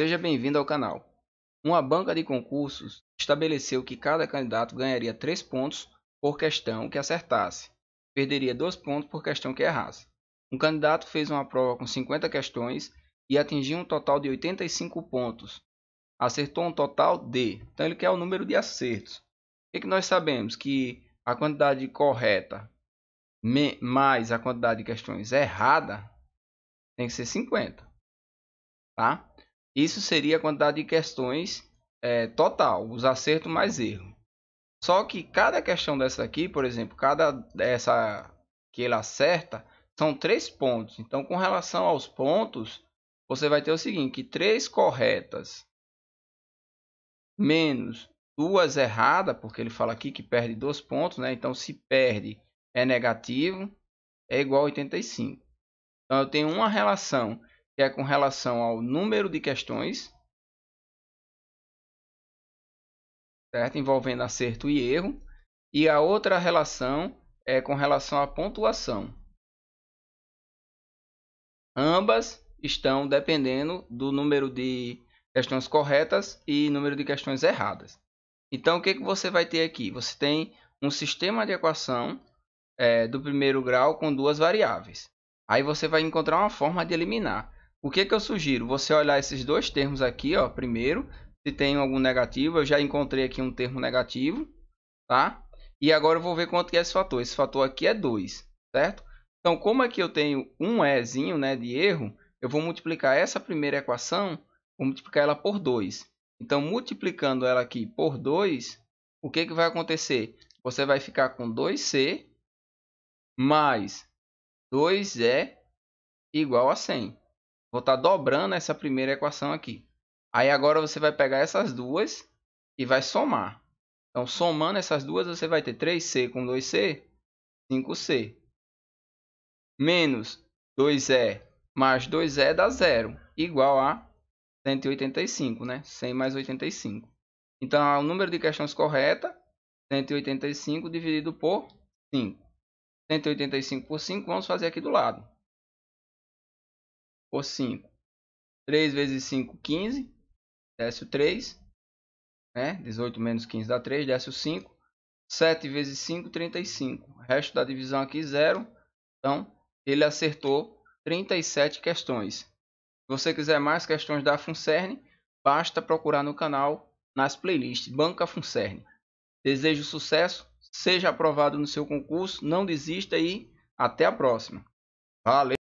Seja bem-vindo ao canal. Uma banca de concursos estabeleceu que cada candidato ganharia 3 pontos por questão que acertasse, perderia 2 pontos por questão que errasse. Um candidato fez uma prova com 50 questões e atingiu um total de 85 pontos. Acertou um total de, então ele quer o número de acertos. O que, nós sabemos? Que a quantidade correta mais a quantidade de questões errada tem que ser 50. Tá? Isso seria a quantidade de questões é, total, os acertos mais erro. Só que cada questão dessa aqui, por exemplo, cada dessa que ele acerta, são três pontos. Então, com relação aos pontos, você vai ter o seguinte, que três corretas menos duas erradas, porque ele fala aqui que perde dois pontos, né? Então, se perde é negativo, é igual a 85. Então, eu tenho uma relação que é com relação ao número de questões, certo? envolvendo acerto e erro, e a outra relação é com relação à pontuação. Ambas estão dependendo do número de questões corretas e número de questões erradas. Então, o que, que você vai ter aqui? Você tem um sistema de equação é, do primeiro grau com duas variáveis. Aí você vai encontrar uma forma de eliminar. O que, que eu sugiro? Você olhar esses dois termos aqui, ó, primeiro, se tem algum negativo, eu já encontrei aqui um termo negativo, tá? E agora eu vou ver quanto que é esse fator. Esse fator aqui é 2, certo? Então, como aqui eu tenho um ezinho, né, de erro, eu vou multiplicar essa primeira equação, vou multiplicar ela por 2. Então, multiplicando ela aqui por 2, o que, que vai acontecer? Você vai ficar com 2c mais 2e igual a 100. Vou estar tá dobrando essa primeira equação aqui. Aí agora você vai pegar essas duas e vai somar. Então, somando essas duas, você vai ter 3C com 2C, 5C. Menos 2E mais 2E dá zero, igual a 185, né? 100 mais 85. Então, o número de questões correta, 185 dividido por 5. 185 por 5, vamos fazer aqui do lado por 5. 3 vezes 5, 15. Desce o 3. Né? 18 menos 15 dá 3, desce o 5. 7 vezes 5, 35. O resto da divisão aqui, 0. Então, ele acertou 37 questões. Se você quiser mais questões da Funcerne, basta procurar no canal, nas playlists Banca Funcerne. Desejo sucesso, seja aprovado no seu concurso, não desista e até a próxima. Valeu!